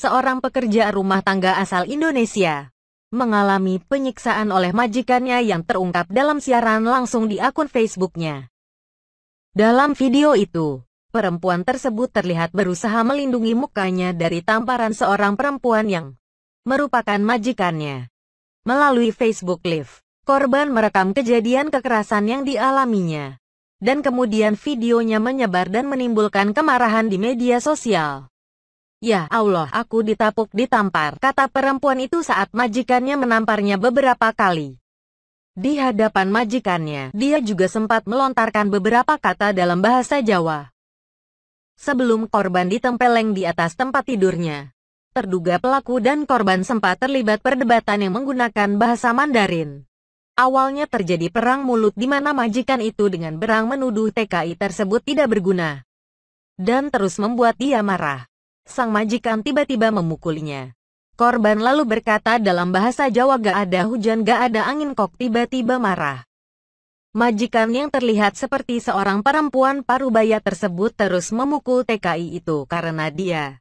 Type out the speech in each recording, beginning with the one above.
seorang pekerja rumah tangga asal Indonesia, mengalami penyiksaan oleh majikannya yang terungkap dalam siaran langsung di akun Facebooknya. Dalam video itu, perempuan tersebut terlihat berusaha melindungi mukanya dari tamparan seorang perempuan yang merupakan majikannya. Melalui Facebook Live, korban merekam kejadian kekerasan yang dialaminya dan kemudian videonya menyebar dan menimbulkan kemarahan di media sosial. Ya Allah, aku ditapuk ditampar, kata perempuan itu saat majikannya menamparnya beberapa kali. Di hadapan majikannya, dia juga sempat melontarkan beberapa kata dalam bahasa Jawa. Sebelum korban ditempeleng di atas tempat tidurnya, terduga pelaku dan korban sempat terlibat perdebatan yang menggunakan bahasa Mandarin. Awalnya terjadi perang mulut di mana majikan itu dengan berang menuduh TKI tersebut tidak berguna dan terus membuat dia marah sang majikan tiba-tiba memukulinya. Korban lalu berkata dalam bahasa Jawa gak ada hujan gak ada angin kok tiba-tiba marah. Majikan yang terlihat seperti seorang perempuan parubaya tersebut terus memukul TKI itu karena dia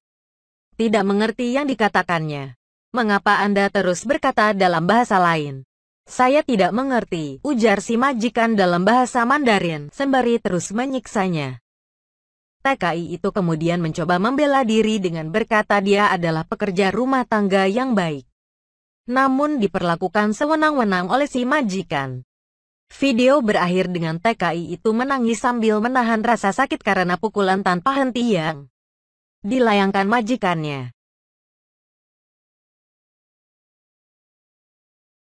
tidak mengerti yang dikatakannya. Mengapa Anda terus berkata dalam bahasa lain? Saya tidak mengerti, ujar si majikan dalam bahasa Mandarin, sembari terus menyiksanya. TKI itu kemudian mencoba membela diri dengan berkata dia adalah pekerja rumah tangga yang baik. Namun diperlakukan sewenang-wenang oleh si majikan. Video berakhir dengan TKI itu menangis sambil menahan rasa sakit karena pukulan tanpa henti yang dilayangkan majikannya.